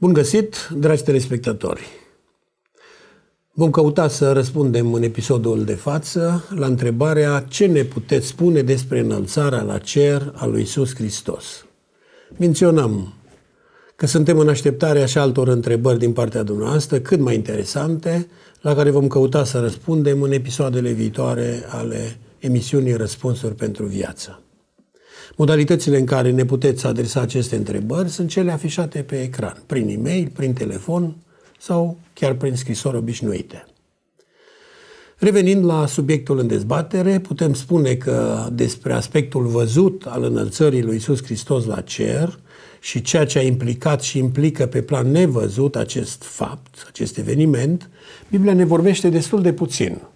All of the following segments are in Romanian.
Bun găsit, dragi telespectatori! Vom căuta să răspundem în episodul de față la întrebarea ce ne puteți spune despre înălțarea la cer a lui Iisus Hristos. Menționăm că suntem în așteptarea și altor întrebări din partea dumneavoastră cât mai interesante, la care vom căuta să răspundem în episoadele viitoare ale emisiunii Răspunsuri pentru Viață. Modalitățile în care ne puteți adresa aceste întrebări sunt cele afișate pe ecran, prin e-mail, prin telefon sau chiar prin scrisori obișnuite. Revenind la subiectul în dezbatere, putem spune că despre aspectul văzut al înălțării lui Iisus Hristos la cer și ceea ce a implicat și implică pe plan nevăzut acest fapt, acest eveniment, Biblia ne vorbește destul de puțin –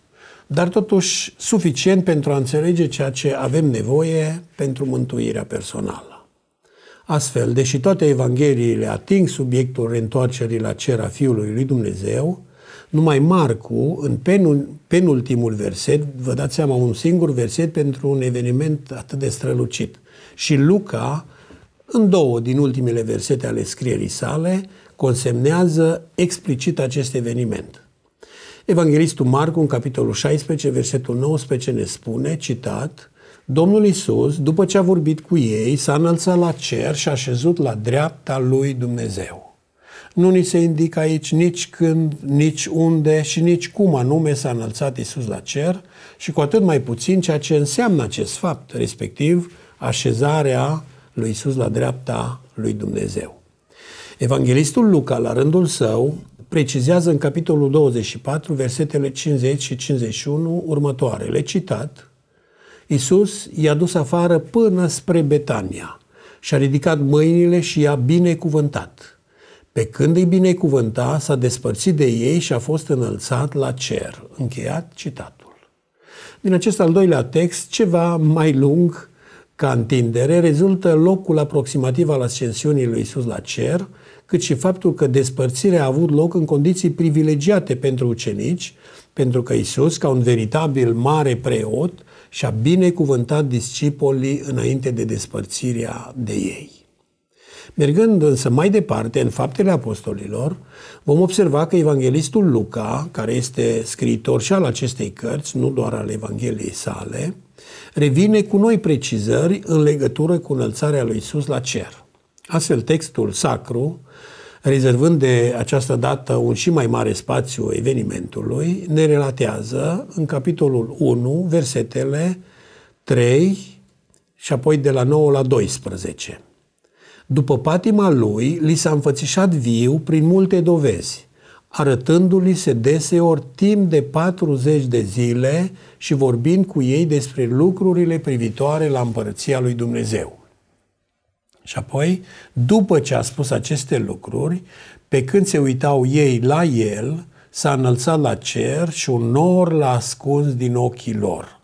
dar totuși suficient pentru a înțelege ceea ce avem nevoie pentru mântuirea personală. Astfel, deși toate evangheliile ating subiectul reîntoarcerii la cer a Fiului lui Dumnezeu, numai Marcu, în penul, penultimul verset, vă dați seama, un singur verset pentru un eveniment atât de strălucit, și Luca, în două din ultimele versete ale scrierii sale, consemnează explicit acest eveniment. Evanghelistul Marcu, în capitolul 16, versetul 19, ne spune, citat, Domnul Isus, după ce a vorbit cu ei, s-a înălțat la cer și a șezut la dreapta lui Dumnezeu. Nu ni se indică aici nici când, nici unde și nici cum anume s-a înălțat Isus la cer și cu atât mai puțin ceea ce înseamnă acest fapt, respectiv așezarea lui Isus la dreapta lui Dumnezeu. Evanghelistul Luca, la rândul său, precizează în capitolul 24, versetele 50 și 51 următoarele. Citat, Iisus i-a dus afară până spre Betania și-a ridicat mâinile și i-a binecuvântat. Pe când îi binecuvânta, s-a despărțit de ei și a fost înălțat la cer. Încheiat citatul. Din acest al doilea text, ceva mai lung ca întindere, rezultă locul aproximativ al ascensiunii lui Iisus la cer – cât și faptul că despărțirea a avut loc în condiții privilegiate pentru ucenici, pentru că Isus, ca un veritabil mare preot, și-a binecuvântat discipolii înainte de despărțirea de ei. Mergând însă mai departe în faptele apostolilor, vom observa că evanghelistul Luca, care este scriitor și al acestei cărți, nu doar al Evangheliei sale, revine cu noi precizări în legătură cu înălțarea lui Isus la cer. Astfel, textul sacru, rezervând de această dată un și mai mare spațiu evenimentului, ne relatează în capitolul 1 versetele 3 și apoi de la 9 la 12. După patima lui, li s-a înfățișat viu prin multe dovezi, arătându-li se deseori timp de 40 de zile și vorbind cu ei despre lucrurile privitoare la împărăția lui Dumnezeu. Și apoi, după ce a spus aceste lucruri, pe când se uitau ei la el, s-a înălțat la cer și un nor l-a ascuns din ochii lor.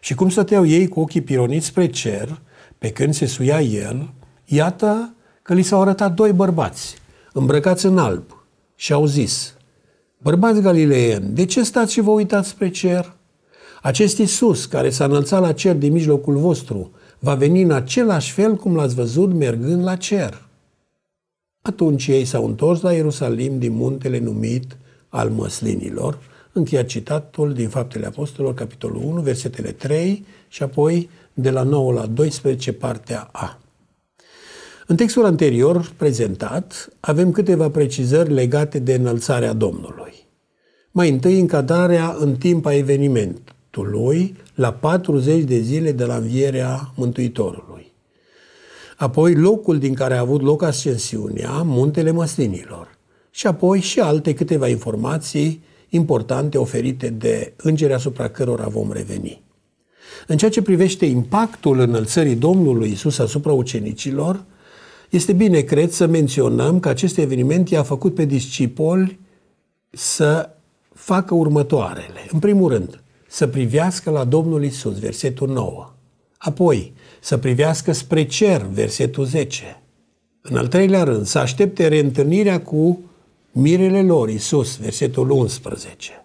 Și cum stăteau ei cu ochii pironiți spre cer, pe când se suia el, iată că li s-au arătat doi bărbați, îmbrăcați în alb, și au zis, Bărbați galileeni, de ce stați și vă uitați spre cer? Acest Iisus, care s-a înălțat la cer din mijlocul vostru, va veni în același fel cum l-ați văzut mergând la cer. Atunci ei s-au întors la Ierusalim din muntele numit al măslinilor, încheia citatul din Faptele Apostolilor, capitolul 1, versetele 3 și apoi de la 9 la 12, partea A. În textul anterior prezentat, avem câteva precizări legate de înălțarea Domnului. Mai întâi, încadrarea în timp a evenimentului, la 40 de zile de la învierea Mântuitorului. Apoi locul din care a avut loc ascensiunea, Muntele Măslinilor. Și apoi și alte câteva informații importante oferite de îngeri asupra cărora vom reveni. În ceea ce privește impactul înălțării Domnului Isus asupra ucenicilor, este bine, cred, să menționăm că acest eveniment i-a făcut pe discipoli să facă următoarele. În primul rând, să privească la Domnul Isus, versetul 9. Apoi, să privească spre cer, versetul 10. În al treilea rând, să aștepte reîntâlnirea cu mirele lor, Isus, versetul 11.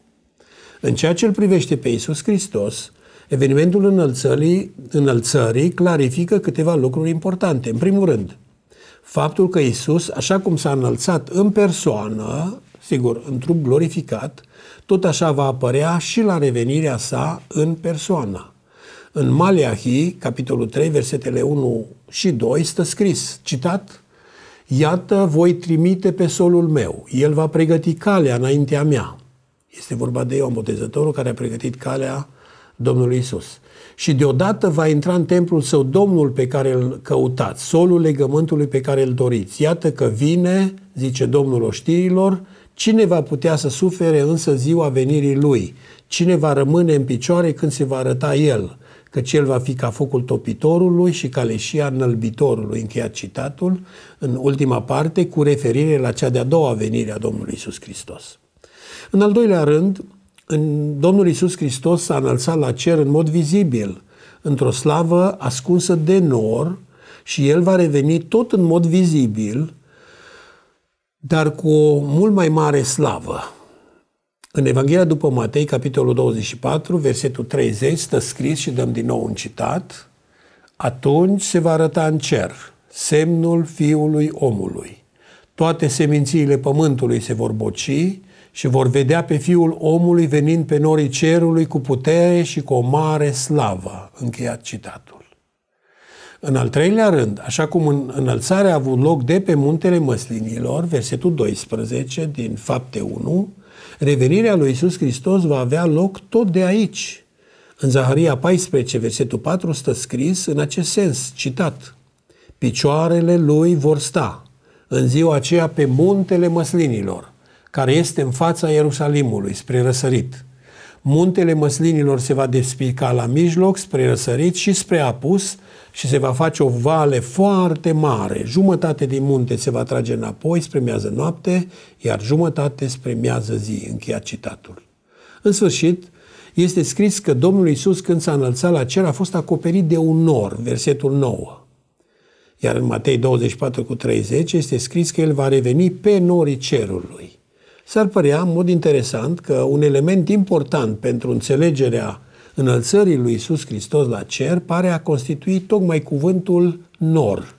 În ceea ce îl privește pe Isus Hristos, evenimentul înălțării, înălțării clarifică câteva lucruri importante. În primul rând, faptul că Isus, așa cum s-a înălțat în persoană, sigur, într-un glorificat, tot așa va apărea și la revenirea sa în persoană. În Maleahii, capitolul 3, versetele 1 și 2, stă scris, citat, Iată, voi trimite pe solul meu, el va pregăti calea înaintea mea. Este vorba de Ioan Botezătorul care a pregătit calea Domnului Isus. Și deodată va intra în templul său Domnul pe care îl căutați, solul legământului pe care îl doriți. Iată că vine, zice Domnul oștirilor, Cine va putea să sufere însă ziua venirii lui? Cine va rămâne în picioare când se va arăta el? că el va fi ca focul topitorului și ca leșia înălbitorului. Încheiat citatul în ultima parte cu referire la cea de-a doua venire a Domnului Isus Hristos. În al doilea rând, în Domnul Isus Hristos s-a înălțat la cer în mod vizibil, într-o slavă ascunsă de nor și El va reveni tot în mod vizibil, dar cu o mult mai mare slavă. În Evanghelia după Matei, capitolul 24, versetul 30, stă scris și dăm din nou un citat, atunci se va arăta în cer semnul fiului omului. Toate semințiile pământului se vor boci și vor vedea pe fiul omului venind pe norii cerului cu putere și cu o mare slavă. Încheiat citatul. În al treilea rând, așa cum în, înălțarea a avut loc de pe muntele măslinilor, versetul 12 din Fapte 1, revenirea lui Isus Hristos va avea loc tot de aici. În Zaharia 14, versetul 4, stă scris în acest sens, citat, Picioarele lui vor sta în ziua aceea pe muntele măslinilor, care este în fața Ierusalimului, spre răsărit. Muntele măslinilor se va despica la mijloc, spre răsărit și spre apus, și se va face o vale foarte mare. Jumătate din munte se va trage înapoi spre miază noapte, iar jumătate spre miază zi. Încheia citatul. În sfârșit, este scris că Domnul Isus când s-a înălțat la cer a fost acoperit de un nor, versetul 9. Iar în Matei 24 cu 30 este scris că el va reveni pe norii cerului. S-ar părea, în mod interesant, că un element important pentru înțelegerea înălțării lui Iisus Hristos la cer pare a constitui tocmai cuvântul nor.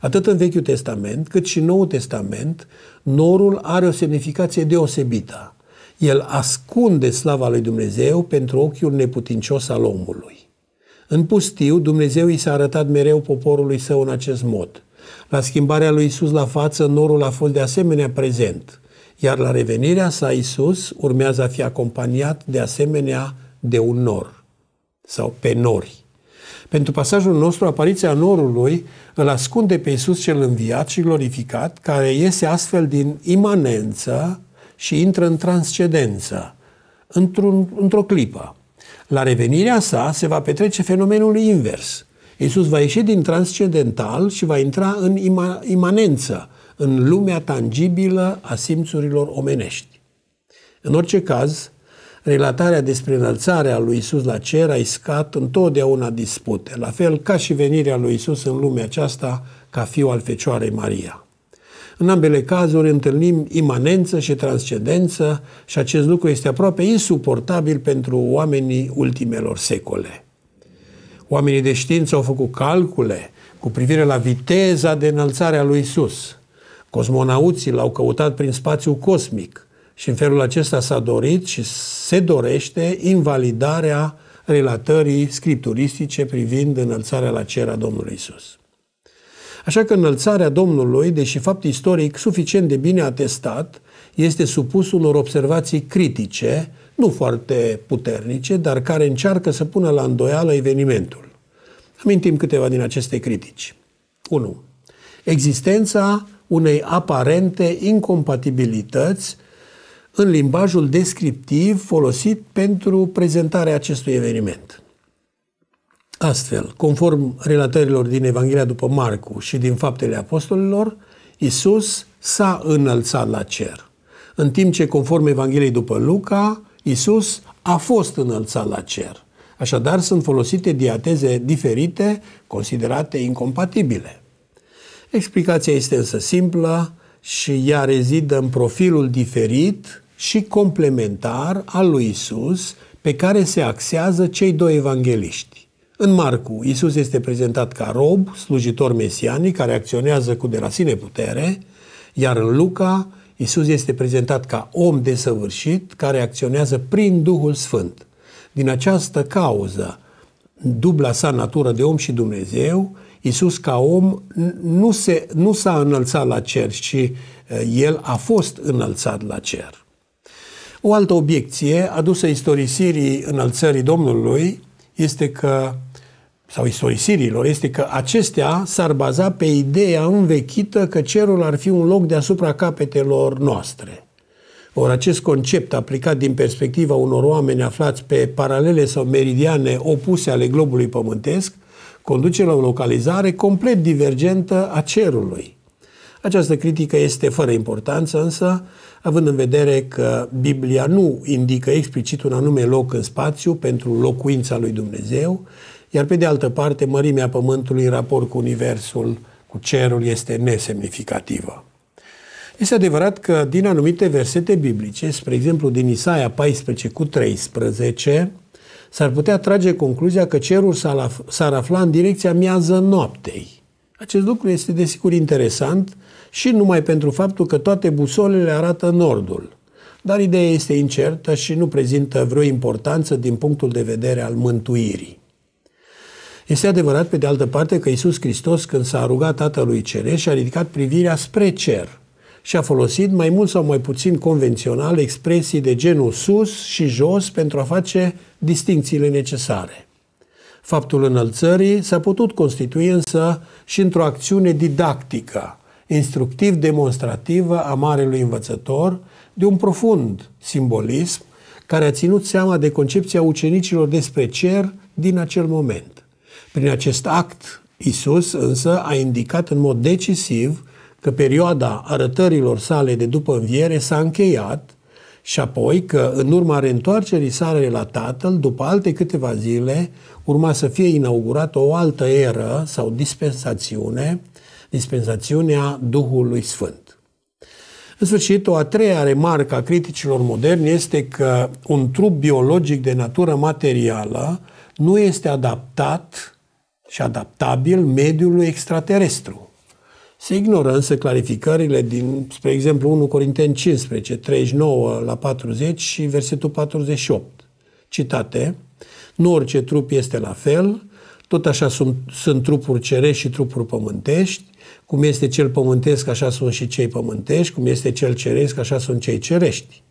Atât în Vechiul Testament cât și în Noul Testament, norul are o semnificație deosebită. El ascunde slava lui Dumnezeu pentru ochiul neputincios al omului. În pustiu, Dumnezeu i s-a arătat mereu poporului său în acest mod. La schimbarea lui Isus la față, norul a fost de asemenea prezent, iar la revenirea sa Isus urmează a fi acompaniat de asemenea de un nor sau pe nori. Pentru pasajul nostru, apariția norului îl ascunde pe Iisus cel înviat și glorificat, care iese astfel din imanență și intră în transcendență, într-un, într-o clipă. La revenirea sa se va petrece fenomenul invers. Iisus va ieși din transcendental și va intra în ima, imanență, în lumea tangibilă a simțurilor omenești. În orice caz, Relatarea despre înălțarea lui Isus la cer a iscat întotdeauna dispute, la fel ca și venirea lui Isus în lumea aceasta ca fiu al Fecioarei Maria. În ambele cazuri întâlnim imanență și transcendență și acest lucru este aproape insuportabil pentru oamenii ultimelor secole. Oamenii de știință au făcut calcule cu privire la viteza de înălțare a lui Isus. Cosmonauții l-au căutat prin spațiu cosmic – și în felul acesta s-a dorit și se dorește invalidarea relatării scripturistice privind înălțarea la cer a Domnului Isus. Așa că înălțarea Domnului, deși fapt istoric suficient de bine atestat, este supus unor observații critice, nu foarte puternice, dar care încearcă să pună la îndoială evenimentul. Amintim câteva din aceste critici. 1. Existența unei aparente incompatibilități în limbajul descriptiv folosit pentru prezentarea acestui eveniment. Astfel, conform relatărilor din Evanghelia după Marcu și din Faptele Apostolilor, Isus s-a înălțat la cer, în timp ce, conform Evangheliei după Luca, Isus a fost înălțat la cer. Așadar, sunt folosite diateze diferite, considerate incompatibile. Explicația este însă simplă și ea rezidă în profilul diferit și complementar al lui Isus, pe care se axează cei doi evangeliști. În Marcu, Isus este prezentat ca rob, slujitor mesianic, care acționează cu de la sine putere, iar în Luca, Isus este prezentat ca om desăvârșit, care acționează prin Duhul Sfânt. Din această cauză, dubla sa natură de om și Dumnezeu, Isus ca om nu, se, nu s-a înălțat la cer, ci eh, el a fost înălțat la cer. O altă obiecție adusă istorisirii înălțării Domnului este că, sau istorisirilor, este că acestea s-ar baza pe ideea învechită că cerul ar fi un loc deasupra capetelor noastre. Or acest concept aplicat din perspectiva unor oameni aflați pe paralele sau meridiane opuse ale globului pământesc, conduce la o localizare complet divergentă a cerului. Această critică este fără importanță, însă având în vedere că Biblia nu indică explicit un anume loc în spațiu pentru locuința lui Dumnezeu, iar pe de altă parte mărimea Pământului în raport cu Universul, cu cerul, este nesemnificativă. Este adevărat că din anumite versete biblice, spre exemplu din Isaia 14 cu 13, s-ar putea trage concluzia că cerul s-ar afla în direcția miază noaptei. Acest lucru este desigur interesant și numai pentru faptul că toate busolele arată nordul. Dar ideea este incertă și nu prezintă vreo importanță din punctul de vedere al mântuirii. Este adevărat, pe de altă parte, că Isus Hristos, când s-a rugat Tatălui și a ridicat privirea spre cer și a folosit mai mult sau mai puțin convențional expresii de genul sus și jos pentru a face distincțiile necesare. Faptul înălțării s-a putut constitui însă și într-o acțiune didactică, instructiv-demonstrativă a Marelui Învățător, de un profund simbolism care a ținut seama de concepția ucenicilor despre cer din acel moment. Prin acest act, Isus însă a indicat în mod decisiv că perioada arătărilor sale de după înviere s-a încheiat și apoi că în urma reîntoarcerii sale la Tatăl, după alte câteva zile, urma să fie inaugurată o altă eră sau dispensațiune dispensațiunea Duhului Sfânt. În sfârșit, o a treia remarcă a criticilor moderni este că un trup biologic de natură materială nu este adaptat și adaptabil mediului extraterestru. Se ignoră însă clarificările din, spre exemplu, 1 Corinteni 15, 39 la 40 și versetul 48, citate, nu orice trup este la fel, tot așa sunt, sunt trupuri cerești și trupuri pământești, cum este cel pământesc, așa sunt și cei pământești, cum este cel ceresc, așa sunt cei cerești.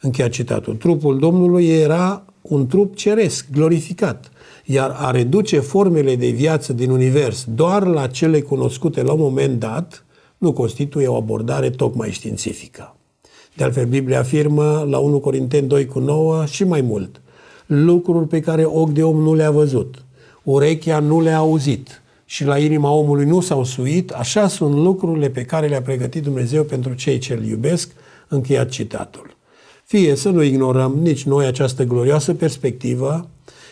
Încheia citatul. Trupul Domnului era un trup ceresc, glorificat, iar a reduce formele de viață din univers doar la cele cunoscute la un moment dat nu constituie o abordare tocmai științifică. De altfel, Biblia afirmă la 1 Corinteni 2 cu 9 și mai mult, lucruri pe care ochi de om nu le-a văzut, urechea nu le-a auzit și la inima omului nu s-au suit, așa sunt lucrurile pe care le-a pregătit Dumnezeu pentru cei ce îl iubesc, încheiat citatul. Fie să nu ignorăm nici noi această glorioasă perspectivă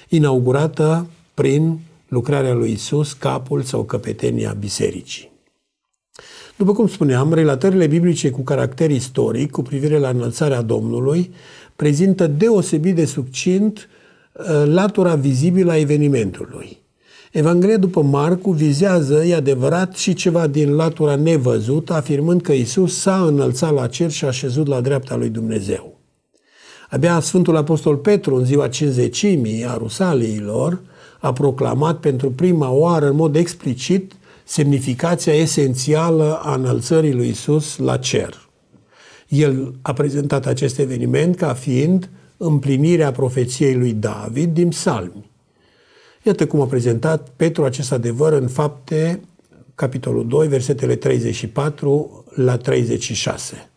inaugurată prin lucrarea lui Isus, capul sau căpetenia bisericii. După cum spuneam, relatările biblice cu caracter istoric cu privire la înălțarea Domnului prezintă deosebit de succint Eh, latura vizibilă a evenimentului. Evanghelia după Marcu vizează, e adevărat, și ceva din latura nevăzută, afirmând că Isus s-a înălțat la cer și a șezut la dreapta lui Dumnezeu. Abia Sfântul Apostol Petru, în ziua cinzecimii a Rusaliilor, a proclamat pentru prima oară în mod explicit semnificația esențială a înălțării lui Isus la cer. El a prezentat acest eveniment ca fiind uh, împlinirea profeției lui David din psalmi. Iată cum a prezentat Petru acest adevăr în fapte, capitolul 2, versetele 34 la 36.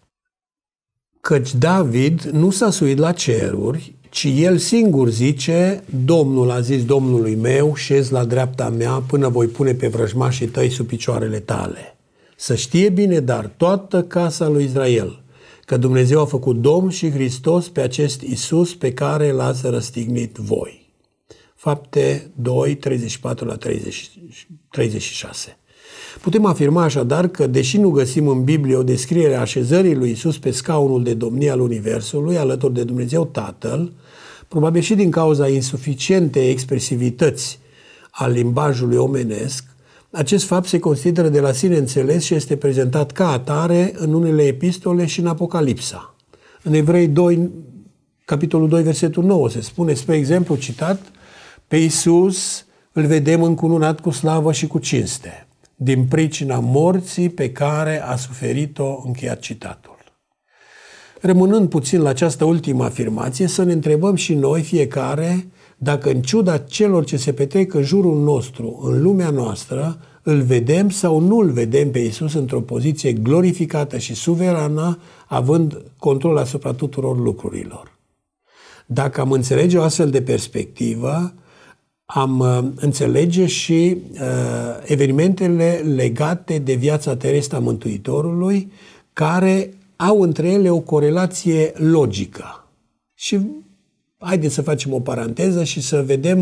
Căci David nu s-a suit la ceruri, ci el singur zice, Domnul a zis Domnului meu, șez la dreapta mea până voi pune pe vrăjmașii tăi sub picioarele tale. Să știe bine, dar toată casa lui Israel – că Dumnezeu a făcut Domn și Hristos pe acest Isus pe care l-ați răstignit voi. Fapte 2, 34 la 30, 36. Putem afirma așadar că, deși nu găsim în Biblie o descriere a așezării lui Isus pe scaunul de domnie al Universului, alături de Dumnezeu Tatăl, probabil și din cauza insuficientei expresivități al limbajului omenesc, acest fapt se consideră de la sine înțeles și este prezentat ca atare în unele epistole și în Apocalipsa. În Evrei 2, capitolul 2, versetul 9, se spune, spre exemplu, citat, pe Iisus îl vedem încununat cu slavă și cu cinste, din pricina morții pe care a suferit-o, încheiat citatul. Rămânând puțin la această ultimă afirmație, să ne întrebăm și noi fiecare dacă în ciuda celor ce se petrec în jurul nostru, în lumea noastră, îl vedem sau nu îl vedem pe Isus într-o poziție glorificată și suverană, având control asupra tuturor lucrurilor. Dacă am înțelege o astfel de perspectivă, am uh, înțelege și uh, evenimentele legate de viața terestră a Mântuitorului, care au între ele o corelație logică. Și haideți să facem o paranteză și să vedem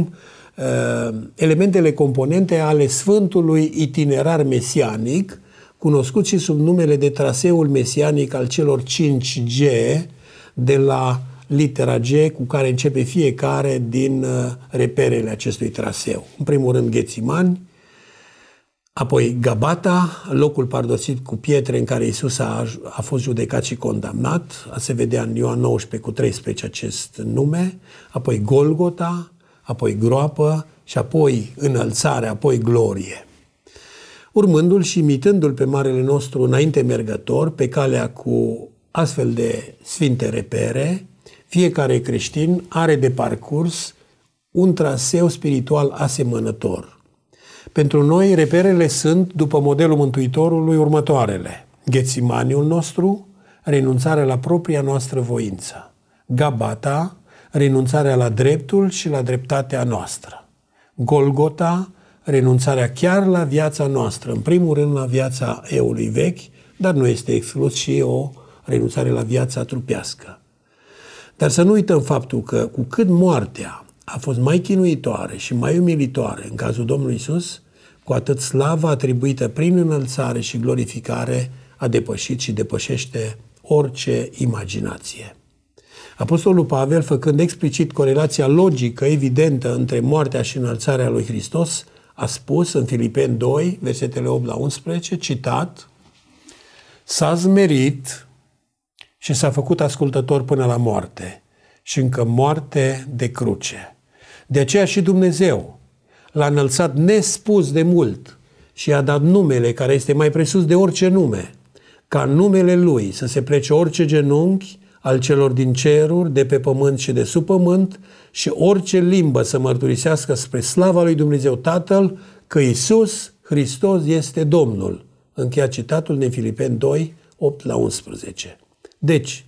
uh, elementele componente ale Sfântului itinerar mesianic, cunoscut și sub numele de traseul mesianic al celor 5G de la litera G cu care începe fiecare din uh, reperele acestui traseu. În primul rând Ghețimani, Apoi Gabata, locul pardosit cu pietre în care Isus a, a fost judecat și condamnat, se vedea în Ioan 19 cu 13 acest nume, apoi Golgota, apoi groapă și apoi înălțare, apoi glorie. Urmându-l și imitându-l pe marele nostru înainte mergător, pe calea cu astfel de sfinte repere, fiecare creștin are de parcurs un traseu spiritual asemănător pentru noi, reperele sunt, după modelul Mântuitorului, următoarele. Ghețimaniul nostru, renunțarea la propria noastră voință. Gabata, renunțarea la dreptul și la dreptatea noastră. Golgota, renunțarea chiar la viața noastră, în primul rând la viața eului vechi, dar nu este exclus și o renunțare la viața trupească. Dar să nu uităm faptul că cu cât moartea a fost mai chinuitoare și mai umilitoare în cazul Domnului Isus, cu atât slava atribuită prin înălțare și glorificare a depășit și depășește orice imaginație. Apostolul Pavel, făcând explicit corelația logică evidentă între moartea și înălțarea lui Hristos, a spus în Filipeni 2, versetele 8 la 11, citat, S-a zmerit și s-a făcut ascultător până la moarte și încă moarte de cruce. De aceea și Dumnezeu, l-a înălțat nespus de mult și i-a dat numele care este mai presus de orice nume, ca numele lui să se plece orice genunchi al celor din ceruri, de pe pământ și de sub pământ și orice limbă să mărturisească spre slava lui Dumnezeu Tatăl că Isus Hristos este Domnul. Încheia citatul din Filipeni 2, 8 la 11. Deci,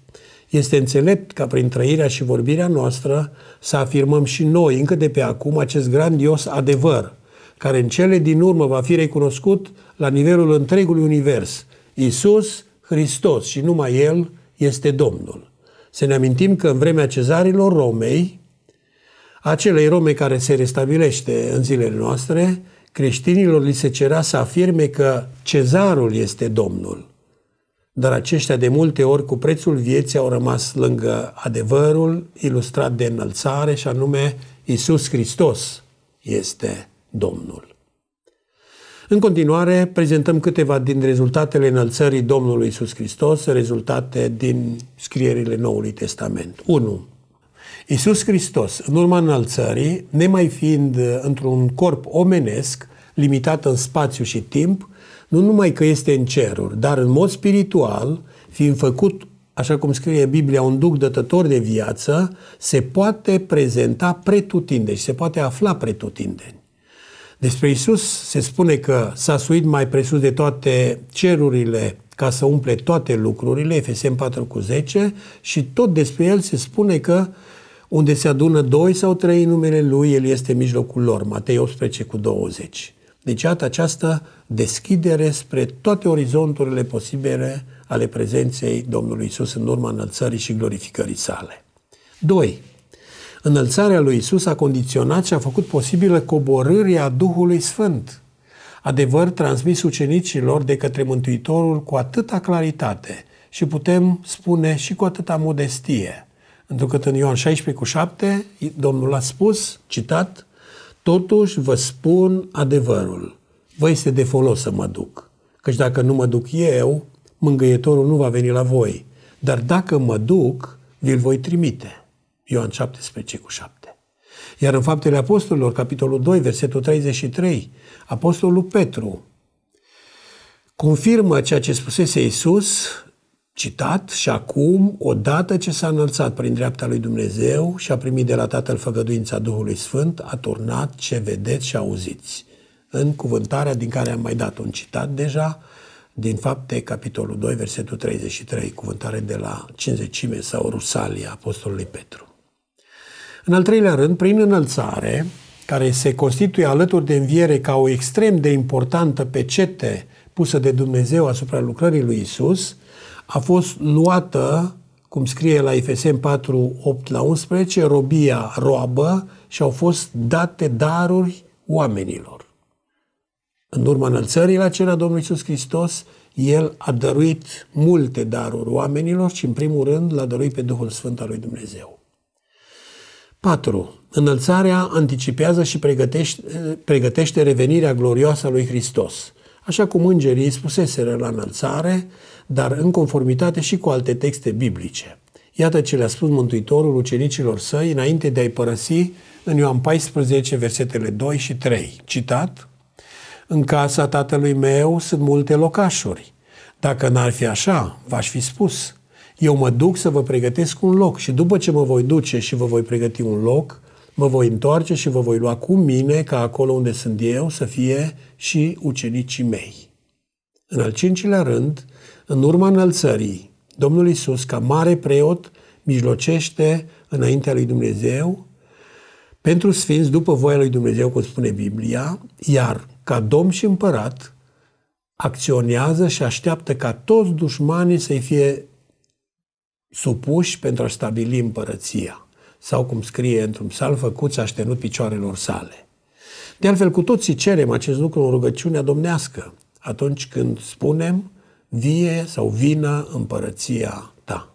este înțelept ca prin trăirea și vorbirea noastră să afirmăm și noi, încă de pe acum, acest grandios adevăr, care în cele din urmă va fi recunoscut la nivelul întregului univers. Isus Hristos și numai El este Domnul. Să ne amintim că în vremea cezarilor Romei, acelei Rome care se restabilește în zilele noastre, creștinilor li se cerea să afirme că cezarul este Domnul dar aceștia de multe ori cu prețul vieții au rămas lângă adevărul ilustrat de înălțare și anume Isus Hristos este Domnul. În continuare, prezentăm câteva din rezultatele înălțării Domnului Isus Hristos, rezultate din scrierile Noului Testament. 1. Isus Hristos, în urma înălțării, nemai fiind într-un corp omenesc, limitat în spațiu și timp, nu numai că este în ceruri, dar în mod spiritual, fiind făcut, așa cum scrie Biblia, un duc dătător de viață, se poate prezenta pretutindeni, se poate afla pretutindeni. Despre Isus se spune că s-a suit mai presus de toate cerurile ca să umple toate lucrurile, Efesem 4 cu 10, și tot despre el se spune că unde se adună doi sau trei numele lui, el este în mijlocul lor, Matei 18 cu 20. Deci, iată această deschidere spre toate orizonturile posibile ale prezenței Domnului Isus în urma înălțării și glorificării sale. 2. Înălțarea lui Isus a condiționat și a făcut posibilă coborârea Duhului Sfânt, adevăr transmis ucenicilor de către Mântuitorul cu atâta claritate și putem spune și cu atâta modestie. Pentru că în Ioan 16 cu 7, Domnul a spus, citat, Totuși vă spun adevărul. Vă este de folos să mă duc. Căci dacă nu mă duc eu, mângâietorul nu va veni la voi. Dar dacă mă duc, vi-l voi trimite. Ioan 17 cu 7. Iar în Faptele Apostolilor, capitolul 2, versetul 33, Apostolul Petru confirmă ceea ce spusese Isus citat și acum, odată ce s-a înălțat prin dreapta lui Dumnezeu și a primit de la Tatăl făgăduința Duhului Sfânt, a turnat ce vedeți și auziți. În cuvântarea din care am mai dat un citat deja, din fapte, capitolul 2, versetul 33, cuvântare de la cinzecime sau Rusalia Apostolului Petru. În al treilea rând, prin înălțare, care se constituie alături de înviere ca o extrem de importantă pecete pusă de Dumnezeu asupra lucrării lui Isus, a fost luată, cum scrie la Efeseni 4, 8 la 11, robia roabă și au fost date daruri oamenilor. În urma înălțării la cerea a Domnului Iisus Hristos, El a dăruit multe daruri oamenilor și, în primul rând, l-a dăruit pe Duhul Sfânt al lui Dumnezeu. 4. Înălțarea anticipează și pregătește, pregătește revenirea glorioasă a lui Hristos. Așa cum îngerii spuseseră la înălțare, dar în conformitate și cu alte texte biblice. Iată ce le-a spus Mântuitorul ucenicilor săi înainte de a-i părăsi în Ioan 14, versetele 2 și 3. Citat? În casa tatălui meu sunt multe locașuri. Dacă n-ar fi așa, v-aș fi spus. Eu mă duc să vă pregătesc un loc și după ce mă voi duce și vă voi pregăti un loc, mă voi întoarce și vă voi lua cu mine ca acolo unde sunt eu să fie și ucenicii mei. În al cincilea rând, în urma înălțării, Domnul Isus, ca mare preot, mijlocește înaintea lui Dumnezeu pentru sfinți după voia lui Dumnezeu, cum spune Biblia, iar ca domn și împărat acționează și așteaptă ca toți dușmanii să-i fie supuși pentru a stabili împărăția. Sau cum scrie într-un psalm, făcuți aștenut picioarelor sale. De altfel, cu toții cerem acest lucru în rugăciunea domnească, atunci când spunem vie sau vină împărăția ta.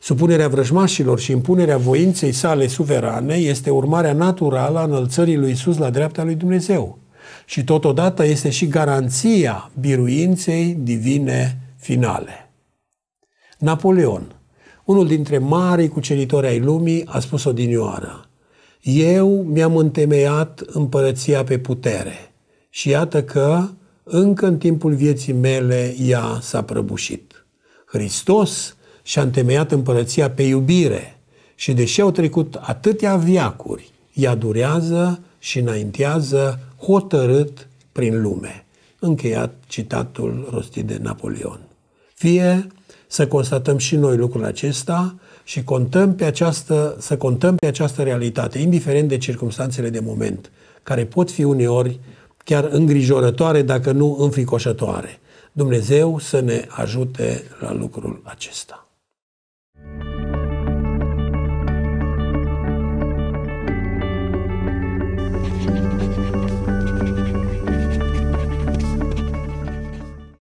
Supunerea vrăjmașilor și impunerea voinței sale suverane este urmarea naturală a înălțării lui Isus la dreapta lui Dumnezeu și totodată este și garanția biruinței divine finale. Napoleon, unul dintre marii cuceritori ai lumii, a spus odinioară, Eu mi-am întemeiat împărăția pe putere și iată că încă în timpul vieții mele ea s-a prăbușit. Hristos și-a întemeiat împărăția pe iubire și deși au trecut atâtea viacuri, ea durează și înaintează hotărât prin lume. Încheiat citatul rostit de Napoleon. Fie să constatăm și noi lucrul acesta și contăm pe această, să contăm pe această realitate, indiferent de circumstanțele de moment, care pot fi uneori chiar îngrijorătoare, dacă nu înfricoșătoare. Dumnezeu să ne ajute la lucrul acesta.